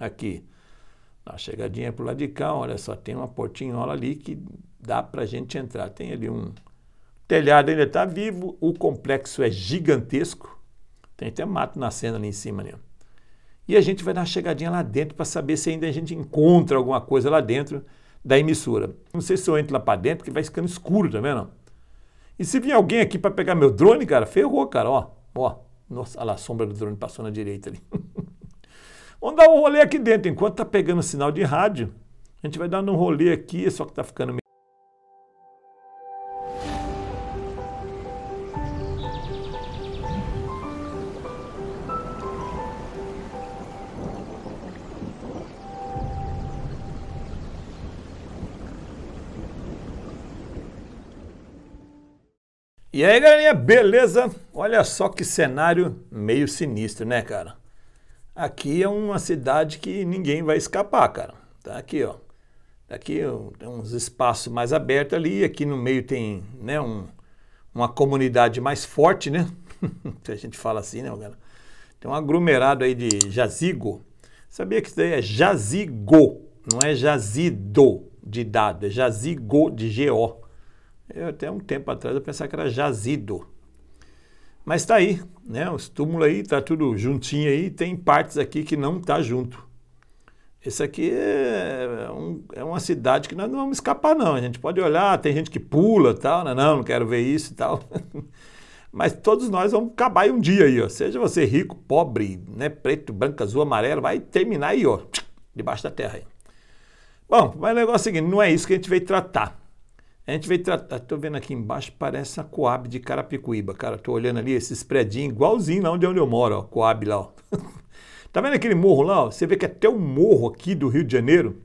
aqui. A chegadinha para o lado de cá, olha só, tem uma portinhola ali que dá para a gente entrar. Tem ali um telhado, ainda está vivo, o complexo é gigantesco, tem até mato nascendo ali em cima. Ali. E a gente vai dar uma chegadinha lá dentro para saber se ainda a gente encontra alguma coisa lá dentro da emissora. Não sei se eu entro lá para dentro, que vai ficando escuro, tá vendo? E se vir alguém aqui para pegar meu drone, cara, ferrou, cara, ó. Ó, nossa, olha lá, a sombra do drone passou na direita ali. Vamos dar um rolê aqui dentro. Enquanto tá pegando sinal de rádio, a gente vai dar um rolê aqui, só que tá ficando meio. E aí, galerinha, beleza? Olha só que cenário meio sinistro, né, cara? Aqui é uma cidade que ninguém vai escapar, cara. Tá aqui, ó. Tá aqui tem uns espaços mais abertos ali. Aqui no meio tem né, um, uma comunidade mais forte, né? Se a gente fala assim, né, galera? Tem um aglomerado aí de jazigo. Sabia que isso daí é jazigo, não é jazido de dado, é jazigo de GO. Eu até um tempo atrás eu pensava que era jazido. Mas está aí, né? Os túmulos aí, está tudo juntinho aí, tem partes aqui que não está junto. Esse aqui é, um, é, uma cidade que nós não vamos escapar, não. A gente pode olhar, tem gente que pula tal, né? não, não quero ver isso e tal. Mas todos nós vamos acabar aí um dia aí, ó. Seja você rico, pobre, né? preto, branco, azul, amarelo, vai terminar aí, ó, debaixo da terra aí. Bom, mas o negócio é o seguinte, não é isso que a gente veio tratar. A gente veio tratar, ah, estou vendo aqui embaixo, parece a Coab de Carapicuíba. Cara, estou olhando ali esse spreadinho igualzinho lá onde eu moro, ó, Coab lá. Ó. tá vendo aquele morro lá? Ó? Você vê que até o morro aqui do Rio de Janeiro,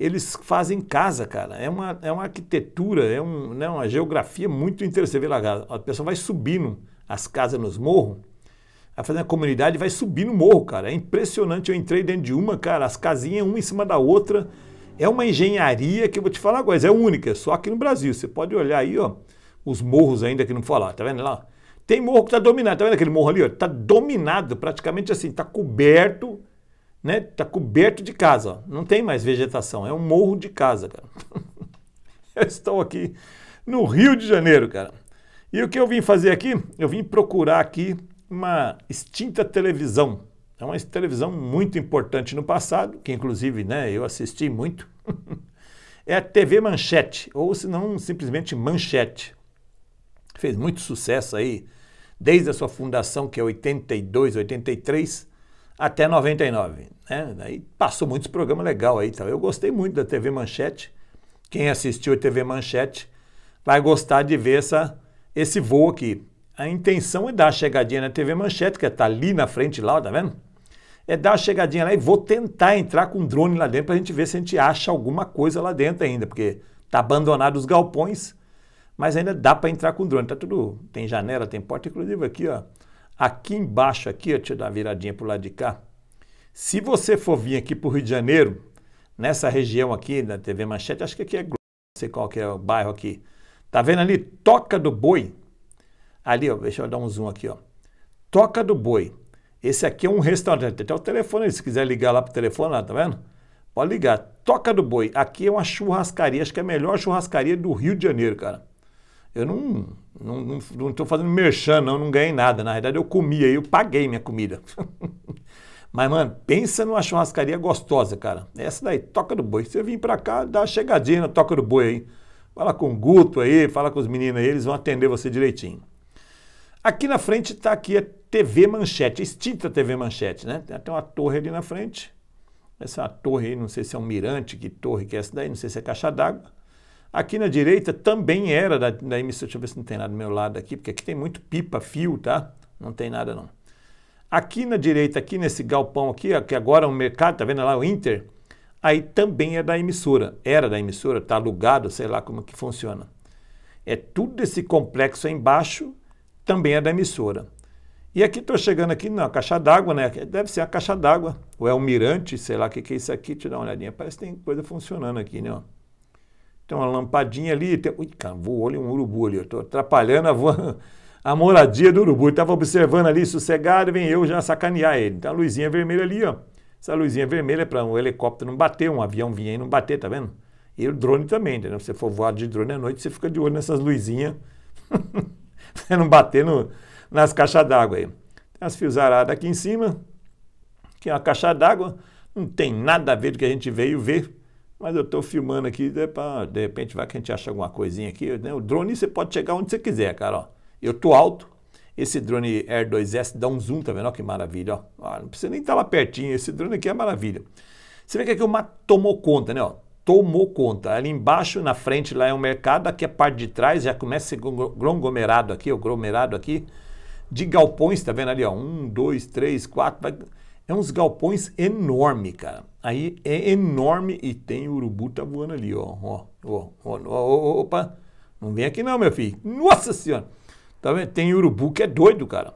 eles fazem casa, cara. É uma, é uma arquitetura, é um, né, uma geografia muito interessante. Você vê lá, a pessoa vai subindo as casas nos morros, vai fazendo a comunidade vai subindo o morro, cara. É impressionante. Eu entrei dentro de uma, cara, as casinhas uma em cima da outra é uma engenharia que eu vou te falar uma coisa, é única, só aqui no Brasil. Você pode olhar aí, ó, os morros ainda que não falar, tá vendo lá? Tem morro que está dominado, tá vendo aquele morro ali? Ó, Está dominado, praticamente assim, está coberto, né? Está coberto de casa, ó. não tem mais vegetação, é um morro de casa, cara. eu estou aqui no Rio de Janeiro, cara. E o que eu vim fazer aqui? Eu vim procurar aqui uma extinta televisão é uma televisão muito importante no passado, que inclusive né, eu assisti muito. é a TV Manchete, ou se não, simplesmente Manchete. Fez muito sucesso aí, desde a sua fundação, que é 82, 83, até 99. Né? Daí passou muitos programas legais aí. Tá? Eu gostei muito da TV Manchete. Quem assistiu a TV Manchete vai gostar de ver essa, esse voo aqui. A intenção é dar a chegadinha na TV Manchete, que está ali na frente, lá, tá vendo? é dar uma chegadinha lá e vou tentar entrar com um drone lá dentro para a gente ver se a gente acha alguma coisa lá dentro ainda, porque tá abandonado os galpões, mas ainda dá para entrar com drone. Tá tudo, tem janela, tem porta, inclusive aqui, ó. Aqui embaixo aqui, ó, deixa eu dar uma viradinha pro lado de cá. Se você for vir aqui o Rio de Janeiro, nessa região aqui da TV Manchete, acho que aqui é Globo, não sei qual que é o bairro aqui. Tá vendo ali Toca do Boi? Ali, ó, deixa eu dar um zoom aqui, ó. Toca do Boi. Esse aqui é um restaurante. Até o telefone, se quiser ligar lá pro telefone, lá, tá vendo? Pode ligar. Toca do Boi. Aqui é uma churrascaria. Acho que é a melhor churrascaria do Rio de Janeiro, cara. Eu não não, não, não tô fazendo merchan, não. Não ganhei nada. Na verdade, eu comi aí. Eu paguei minha comida. Mas, mano, pensa numa churrascaria gostosa, cara. Essa daí, Toca do Boi. se Você vir pra cá, dá uma chegadinha na Toca do Boi aí. Fala com o Guto aí, fala com os meninos aí, eles vão atender você direitinho. Aqui na frente tá aqui é TV Manchete, extinta TV Manchete, né? Tem até uma torre ali na frente. Essa é torre aí, não sei se é um mirante, que torre que é essa daí, não sei se é caixa d'água. Aqui na direita também era da, da emissora, deixa eu ver se não tem nada do meu lado aqui, porque aqui tem muito pipa, fio, tá? Não tem nada não. Aqui na direita, aqui nesse galpão aqui, que agora é um mercado, tá vendo lá o Inter? Aí também é da emissora, era da emissora, tá alugado, sei lá como que funciona. É tudo esse complexo aí embaixo, também é da emissora. E aqui estou chegando aqui na caixa d'água, né? Deve ser a caixa d'água, ou é o mirante, sei lá o que, que é isso aqui. Deixa eu dar uma olhadinha. Parece que tem coisa funcionando aqui, né? Tem uma lampadinha ali. Tem... Ui, cara, voou ali um urubu ali. Eu estou atrapalhando a, voa... a moradia do urubu. Estava observando ali, sossegado, vem eu já sacanear ele. Tem a luzinha vermelha ali, ó. Essa luzinha vermelha é para um helicóptero não bater, um avião vir e não bater, tá vendo? E o drone também, entendeu? Se você for voar de drone à noite, você fica de olho nessas luzinhas. não bater no nas caixas d'água aí. Tem as fiozaradas aqui em cima, que é uma caixa d'água, não tem nada a ver do que a gente veio ver, mas eu estou filmando aqui, é de repente vai que a gente acha alguma coisinha aqui. Né? O drone você pode chegar onde você quiser, cara. Ó. Eu estou alto, esse drone Air 2S dá um zoom, tá vendo? Olha que maravilha, ó. ó ah, não precisa nem estar tá lá pertinho, esse drone aqui é maravilha. Você vê que aqui o mato tomou conta, né? Ó, tomou conta. Ali embaixo, na frente, lá é um mercado, aqui a é parte de trás já começa esse conglomerado aqui, o aglomerado aqui, de galpões, tá vendo ali? Ó, um, dois, três, quatro. É uns galpões enorme, cara. Aí é enorme e tem urubu tá voando ali, ó. Ó, ó, ó, ó opa. Não vem aqui não, meu filho. Nossa senhora. Tá vendo? Tem urubu que é doido, cara.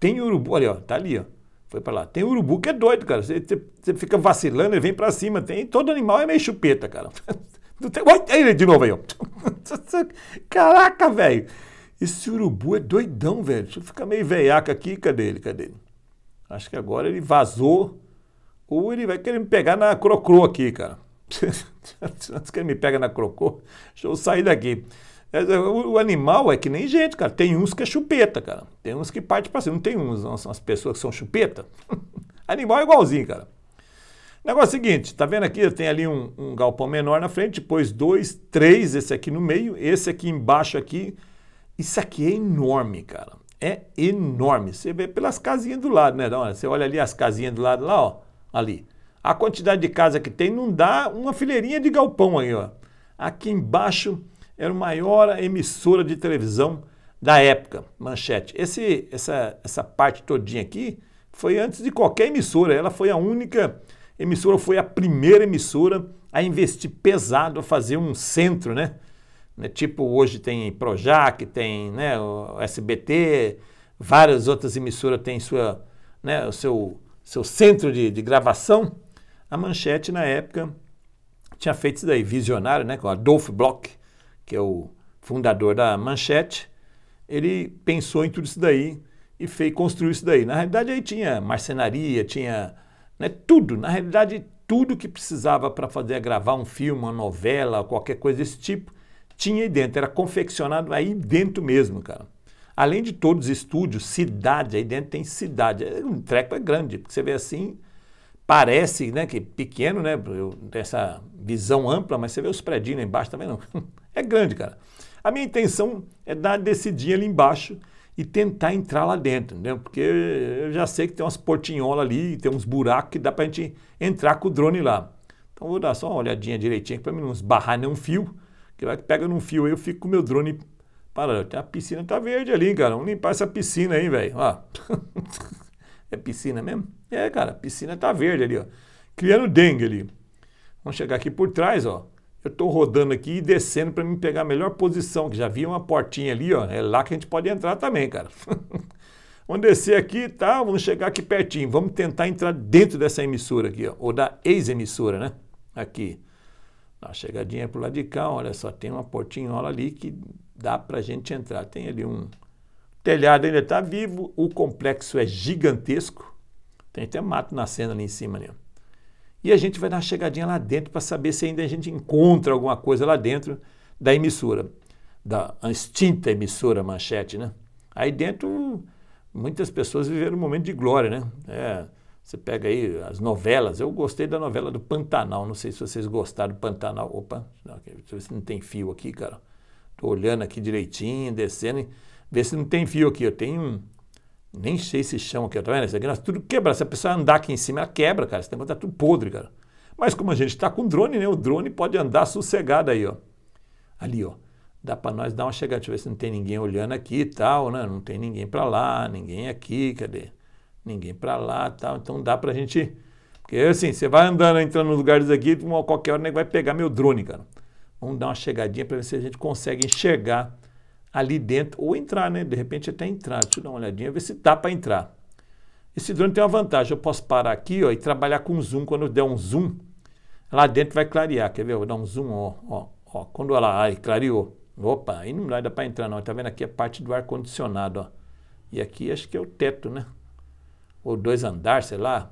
Tem urubu, olha, ó, tá ali, ó. Foi para lá. Tem urubu que é doido, cara. Você, você fica vacilando, ele vem para cima. Tem, todo animal é meio chupeta, cara. tem... Olha ele de novo aí, ó. Caraca, velho. Esse urubu é doidão, velho. Deixa eu ficar meio veiaca aqui. Cadê ele? Cadê ele? Acho que agora ele vazou. Ou ele vai querer me pegar na crocro aqui, cara. Antes que ele me pega na crocro? deixa eu sair daqui. É, é, o animal é que nem gente, cara. Tem uns que é chupeta, cara. Tem uns que parte para cima. Não tem uns, não. São as pessoas que são chupeta. animal é igualzinho, cara. Negócio é o seguinte, tá vendo aqui? Tem ali um, um galpão menor na frente, depois dois, três, esse aqui no meio, esse aqui embaixo aqui, isso aqui é enorme, cara. É enorme. Você vê pelas casinhas do lado, né? Você olha ali as casinhas do lado, lá, ó, ali. A quantidade de casa que tem não dá uma fileirinha de galpão aí, ó. Aqui embaixo era a maior emissora de televisão da época, Manchete. Esse, essa, essa parte todinha aqui foi antes de qualquer emissora. Ela foi a única emissora, foi a primeira emissora a investir pesado, a fazer um centro, né? né, tipo hoje tem Projac, tem né, o SBT, várias outras emissoras têm sua, né, o seu, seu centro de, de gravação. A Manchete, na época, tinha feito isso daí, visionário, né, com Adolf Bloch, que é o fundador da Manchete, ele pensou em tudo isso daí e fez, construiu isso daí. Na realidade, aí tinha marcenaria, tinha né, tudo. Na realidade, tudo que precisava para fazer gravar um filme, uma novela, qualquer coisa desse tipo, tinha aí dentro, era confeccionado aí dentro mesmo, cara. Além de todos os estúdios, cidade, aí dentro tem cidade. É um treco é grande, porque você vê assim, parece né, que pequeno, né? Eu tenho essa visão ampla, mas você vê os predinhos lá embaixo também não. é grande, cara. A minha intenção é dar decidinha ali embaixo e tentar entrar lá dentro, né? Porque eu já sei que tem umas portinholas ali, tem uns buracos que dá para a gente entrar com o drone lá. Então vou dar só uma olhadinha direitinho para mim não esbarrar nenhum fio que vai pega num fio aí, eu fico com meu drone parado A piscina tá verde ali, cara. Vamos limpar essa piscina aí, velho. Ó. é piscina mesmo? É, cara, a piscina tá verde ali, ó. Criando dengue ali. Vamos chegar aqui por trás, ó. Eu tô rodando aqui e descendo para me pegar a melhor posição, que já vi uma portinha ali, ó. É lá que a gente pode entrar também, cara. vamos descer aqui, tá? Vamos chegar aqui pertinho. Vamos tentar entrar dentro dessa emissora aqui, ó. Ou da ex-emissora, né? Aqui. A chegadinha para o lado de cá, olha só, tem uma portinhola ali que dá para a gente entrar. Tem ali um telhado, ainda está vivo, o complexo é gigantesco, tem até mato nascendo ali em cima. Ali. E a gente vai dar uma chegadinha lá dentro para saber se ainda a gente encontra alguma coisa lá dentro da emissora, da extinta emissora Manchete, né? Aí dentro muitas pessoas viveram um momento de glória, né? É, você pega aí as novelas. Eu gostei da novela do Pantanal. Não sei se vocês gostaram do Pantanal. Opa, não, ver se não tem fio aqui, cara. Tô olhando aqui direitinho, descendo, ver se não tem fio aqui. Eu tenho nem sei esse chão aqui, tá vendo? Isso aqui nós, tudo quebra. Se a pessoa andar aqui em cima, ela quebra, cara. Esse negócio tá tudo podre, cara. Mas como a gente está com drone, né? O drone pode andar sossegado aí, ó. Ali, ó. Dá para nós dar uma chegada. Deixa eu ver se não tem ninguém olhando aqui e tal, né? Não tem ninguém para lá, ninguém aqui. Cadê? ninguém para lá tal. Então dá para a gente. Porque assim, você vai andando, entrando nos lugares aqui, a qualquer hora o vai pegar meu drone, cara. Vamos dar uma chegadinha para ver se a gente consegue enxergar ali dentro, ou entrar, né? De repente até entrar. Deixa eu dar uma olhadinha, ver se dá para entrar. Esse drone tem uma vantagem, eu posso parar aqui ó, e trabalhar com zoom. Quando eu der um zoom, lá dentro vai clarear. Quer ver? Eu vou dar um zoom, ó, ó, ó. Quando ela aí, clareou. Opa, aí não dá para entrar não. Tá vendo aqui a é parte do ar-condicionado, ó. E aqui acho que é o teto, né? ou dois andares, sei lá.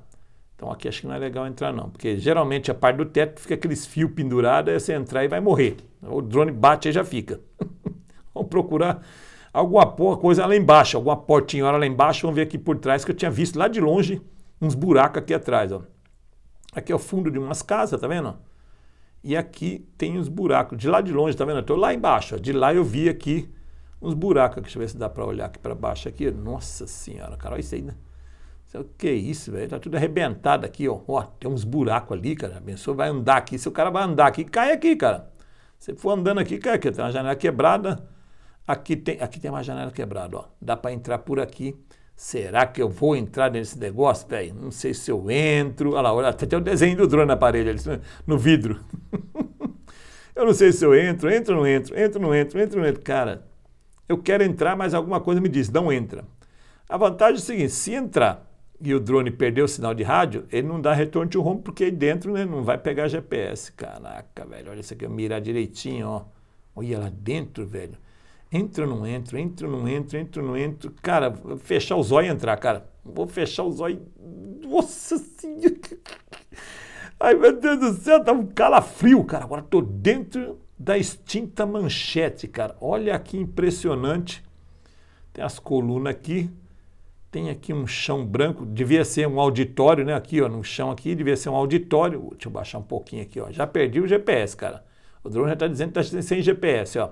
Então aqui acho que não é legal entrar não, porque geralmente a parte do teto fica aqueles fios pendurados, aí você entrar e vai morrer. O drone bate e já fica. vamos procurar alguma coisa lá embaixo, alguma portinha lá embaixo, vamos ver aqui por trás, que eu tinha visto lá de longe uns buracos aqui atrás. Ó. Aqui é o fundo de umas casas, tá vendo? E aqui tem uns buracos, de lá de longe, tá vendo? Estou tô lá embaixo, ó. de lá eu vi aqui uns buracos. Deixa eu ver se dá para olhar aqui para baixo aqui. Nossa senhora, cara, olha isso aí, né? O que é isso, velho? Tá tudo arrebentado aqui, ó. ó. Tem uns buracos ali, cara. A pessoa vai andar aqui. Se o cara vai andar aqui, cai aqui, cara. Se for andando aqui, cai aqui. Tem uma janela quebrada. Aqui tem, aqui tem uma janela quebrada, ó. Dá para entrar por aqui. Será que eu vou entrar nesse negócio, velho? Não sei se eu entro. Olha lá, olha, até tem o desenho do drone na parede, no vidro. eu não sei se eu entro, entro ou não entro, entro ou não entro, entro ou não entro. Cara, eu quero entrar, mas alguma coisa me diz, não entra. A vantagem é o seguinte, se entrar e o drone perdeu o sinal de rádio, ele não dá retorno to home porque dentro né, não vai pegar GPS. Caraca, velho, olha isso aqui, eu mirar direitinho, ó. Olha lá dentro, velho. Entra ou não entra, entra ou não entra, entra ou não entra. Cara, fechar os olhos e entrar, cara. Vou fechar os olhos. Nossa senhora. Ai, meu Deus do céu, tá um calafrio, cara. Agora tô dentro da extinta manchete, cara. Olha que impressionante. Tem as colunas aqui tem aqui um chão branco, devia ser um auditório, né? Aqui, ó, no chão aqui, devia ser um auditório. Deixa eu baixar um pouquinho aqui, ó. Já perdi o GPS, cara. O drone já está dizendo que está sem GPS, ó.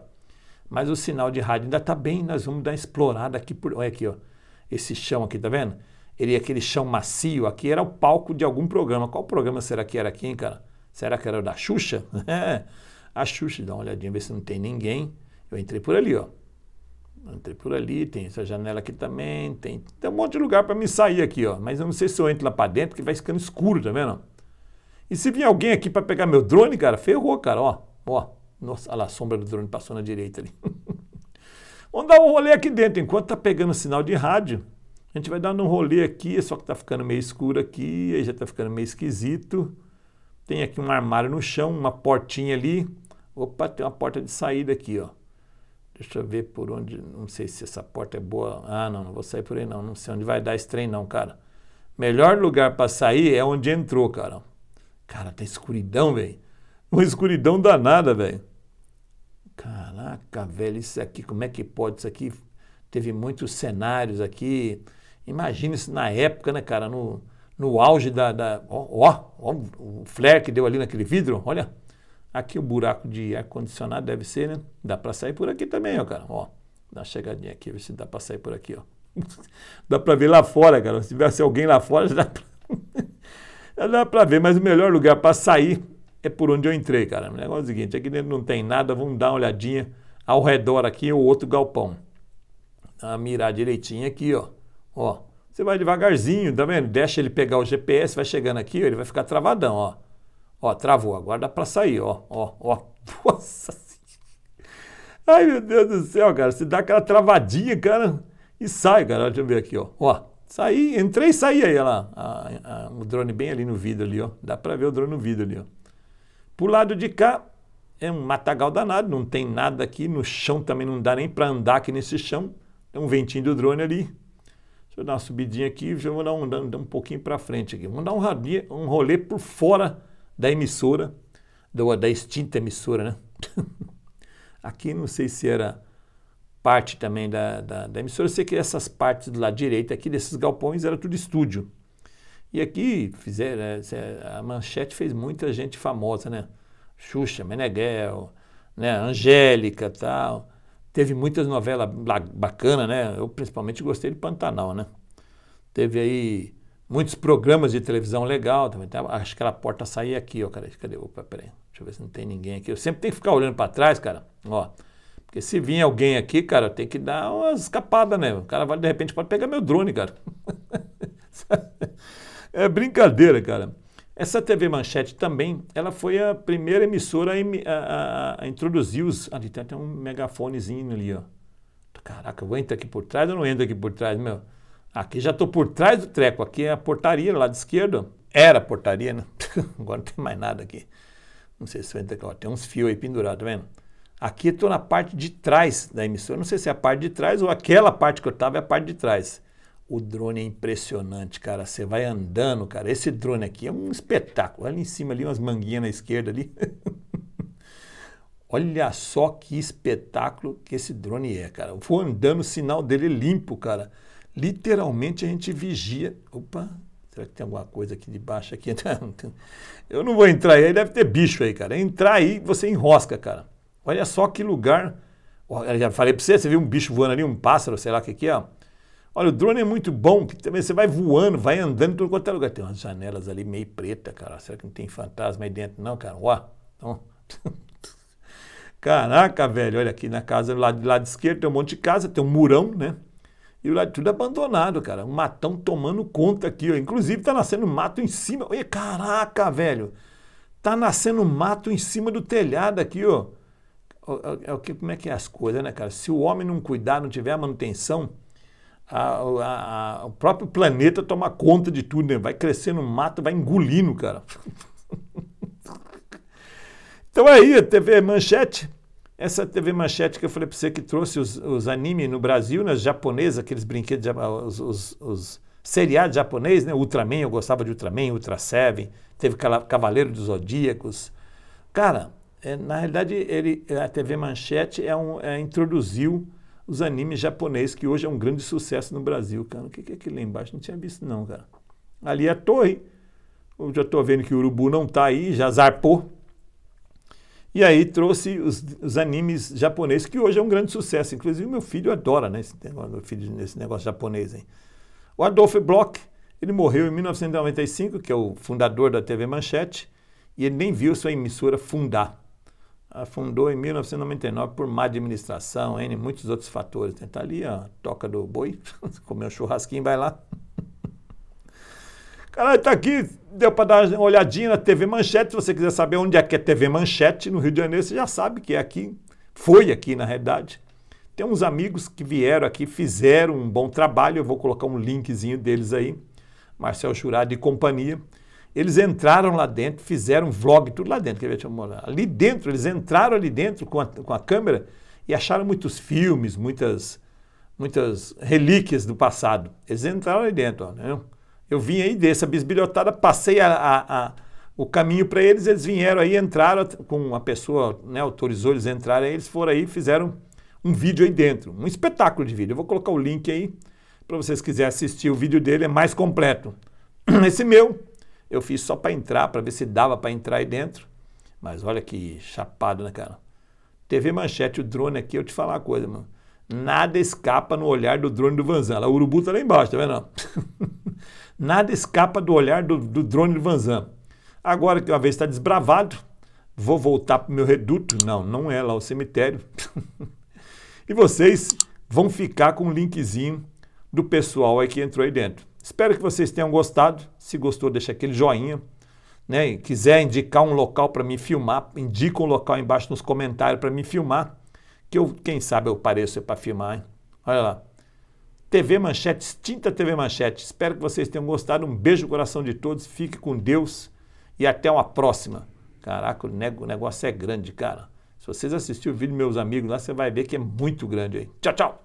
Mas o sinal de rádio ainda está bem, nós vamos dar uma explorada aqui por. Olha aqui, ó. Esse chão aqui, tá vendo? Ele é aquele chão macio aqui era o palco de algum programa. Qual programa será que era aqui, hein, cara? Será que era o da Xuxa? a Xuxa, dá uma olhadinha, ver se não tem ninguém. Eu entrei por ali, ó. Entrei por ali, tem essa janela aqui também, tem, tem um monte de lugar para me sair aqui, ó. Mas eu não sei se eu entro lá para dentro, que vai ficando escuro, tá vendo? E se vir alguém aqui para pegar meu drone, cara, ferrou, cara, ó. Ó, nossa, olha lá, a sombra do drone passou na direita ali. Vamos dar um rolê aqui dentro. Enquanto tá pegando sinal de rádio, a gente vai dar um rolê aqui, só que tá ficando meio escuro aqui, aí já tá ficando meio esquisito. Tem aqui um armário no chão, uma portinha ali. Opa, tem uma porta de saída aqui, ó. Deixa eu ver por onde. Não sei se essa porta é boa. Ah, não, não vou sair por aí, não. Não sei onde vai dar esse trem, não, cara. Melhor lugar para sair é onde entrou, cara. Cara, tá escuridão, velho. Uma escuridão danada, velho. Caraca, velho, isso aqui, como é que pode? Isso aqui teve muitos cenários aqui. Imagina isso na época, né, cara? No, no auge da. da ó, ó, ó, o flare que deu ali naquele vidro, olha. Aqui o buraco de ar-condicionado deve ser, né? Dá para sair por aqui também, ó, cara. Ó, dá uma chegadinha aqui, ver se dá para sair por aqui, ó. dá para ver lá fora, cara. Se tivesse alguém lá fora, já dá pra... para ver. Mas o melhor lugar para sair é por onde eu entrei, cara. O negócio é o seguinte, aqui dentro não tem nada, vamos dar uma olhadinha ao redor aqui, o outro galpão. mirar direitinho aqui, ó. Ó, você vai devagarzinho, tá vendo? Deixa ele pegar o GPS, vai chegando aqui, ó, ele vai ficar travadão, ó. Ó, travou, agora dá para sair, ó, ó, ó. Nossa Ai, meu Deus do céu, cara, se dá aquela travadinha, cara, e sai, cara. Deixa eu ver aqui, ó. Ó, saí, entrei e saí aí, olha lá. A, a, o drone bem ali no vidro ali, ó. Dá para ver o drone no vidro ali, ó. Pro lado de cá é um matagal danado, não tem nada aqui. No chão também não dá nem para andar aqui nesse chão. É um ventinho do drone ali. Deixa eu dar uma subidinha aqui, já vou dar um, dar um pouquinho para frente aqui. Vamos dar um, um rolê por fora da emissora, da, da extinta emissora, né? Aqui não sei se era parte também da, da, da, emissora. Eu sei que essas partes do lado direito aqui desses galpões era tudo estúdio. E aqui fizeram, é, a manchete fez muita gente famosa, né? Xuxa, Meneghel, né? Angélica tal. Teve muitas novelas bacanas, né? Eu principalmente gostei de Pantanal, né? Teve aí Muitos programas de televisão legal também. Tá? Acho que aquela porta saía aqui, ó, cara. Cadê? Opa, peraí. Deixa eu ver se não tem ninguém aqui. Eu sempre tenho que ficar olhando para trás, cara. Ó. Porque se vir alguém aqui, cara, tem que dar uma escapada, né? O cara vai, de repente pode pegar meu drone, cara. é brincadeira, cara. Essa TV Manchete também, ela foi a primeira emissora a, a, a introduzir os... Ali tem, tem um megafonezinho ali, ó. Caraca, eu entro aqui por trás ou não entro aqui por trás, meu? Aqui já estou por trás do treco, aqui é a portaria, lá do esquerdo. Era a portaria, né? agora não tem mais nada aqui. Não sei se vai aqui. ó, tem uns fios aí pendurados, tá vendo? Aqui estou na parte de trás da emissora, não sei se é a parte de trás ou aquela parte que eu estava é a parte de trás. O drone é impressionante, cara. Você vai andando, cara. Esse drone aqui é um espetáculo. Olha em cima ali, umas manguinhas na esquerda ali. Olha só que espetáculo que esse drone é, cara. Eu vou andando, o sinal dele é limpo, cara literalmente a gente vigia. Opa, será que tem alguma coisa aqui debaixo aqui? Eu não vou entrar aí, deve ter bicho aí, cara. Entrar aí, você enrosca, cara. Olha só que lugar. Eu já falei para você, você viu um bicho voando ali, um pássaro, sei lá o que, que é. Olha, o drone é muito bom, que também você vai voando, vai andando em todo lugar. Tem umas janelas ali meio preta, cara. Será que não tem fantasma aí dentro? Não, cara. Ó, então... Caraca, velho, olha aqui na casa, do lado, do lado esquerdo tem um monte de casa, tem um murão, né? E lá de tudo abandonado, cara. Um matão tomando conta aqui, ó. Inclusive tá nascendo mato em cima. E caraca, velho. Tá nascendo mato em cima do telhado aqui, ó. É como é que é as coisas, né, cara? Se o homem não cuidar, não tiver a manutenção, a, a, a, o próprio planeta toma conta de tudo, né? Vai crescendo mato, vai engolindo, cara. então é aí, a TV Manchete essa TV Manchete que eu falei para você que trouxe os, os anime no Brasil, nas né? japonesas, aqueles brinquedos, ah, os, os, os seriados japoneses, né? Ultraman, eu gostava de Ultraman, Ultra Seven, teve Cavaleiro dos Zodíacos. Cara, é, na realidade, ele, a TV Manchete é um, é, introduziu os animes japoneses, que hoje é um grande sucesso no Brasil, cara. O que, que é aquilo lá embaixo? Não tinha visto não, cara. Ali é a torre. Eu já estou vendo que o urubu não está aí, já zarpou. E aí trouxe os, os, animes japoneses, que hoje é um grande sucesso. Inclusive, meu filho adora né, esse, meu filho nesse negócio japonês. Hein? O Adolfo Bloch, ele morreu em 1995, que é o fundador da TV Manchete, e ele nem viu sua emissora fundar. Ela fundou em 1999 por má administração, e muitos outros fatores. Está né. ali a toca do boi, comeu um churrasquinho, vai lá. Caralho, tá aqui, deu para dar uma olhadinha na TV Manchete. Se você quiser saber onde é que é TV Manchete no Rio de Janeiro, você já sabe que é aqui. Foi aqui, na realidade. Tem uns amigos que vieram aqui, fizeram um bom trabalho. Eu vou colocar um linkzinho deles aí. Marcel Churá e companhia. Eles entraram lá dentro, fizeram vlog, tudo lá dentro. Quer Ali dentro, eles entraram ali dentro com a, com a câmera e acharam muitos filmes, muitas, muitas relíquias do passado. Eles entraram ali dentro, ó, né? Eu vim aí dessa bisbilhotada, passei a, a, a o caminho para eles, eles vieram aí, entraram com uma pessoa, né, autorizou eles a entrarem, eles foram aí e fizeram um vídeo aí dentro, um espetáculo de vídeo. Eu vou colocar o link aí para vocês quiserem assistir o vídeo dele, é mais completo. Esse meu, eu fiz só para entrar, para ver se dava para entrar aí dentro. Mas olha que chapado, né, cara? TV Manchete, o drone aqui, eu te falar uma coisa, mano. Nada escapa no olhar do drone do Vanzan. O urubu tá lá embaixo, tá vendo? Nada escapa do olhar do, do drone do Vanzan. Agora que uma vez está desbravado, vou voltar para o meu reduto. Não, não é lá o cemitério. e vocês vão ficar com o um linkzinho do pessoal aí que entrou aí dentro. Espero que vocês tenham gostado. Se gostou, deixa aquele joinha. Né? quiser indicar um local para me filmar, indica um local embaixo nos comentários para me filmar que eu, quem sabe eu pareço para filmar, hein? Olha lá. TV Manchete, extinta TV Manchete. Espero que vocês tenham gostado. Um beijo no coração de todos. Fique com Deus e até uma próxima. Caraca, o negócio é grande, cara. Se vocês assistirem o vídeo, meus amigos, lá você vai ver que é muito grande aí. Tchau, tchau!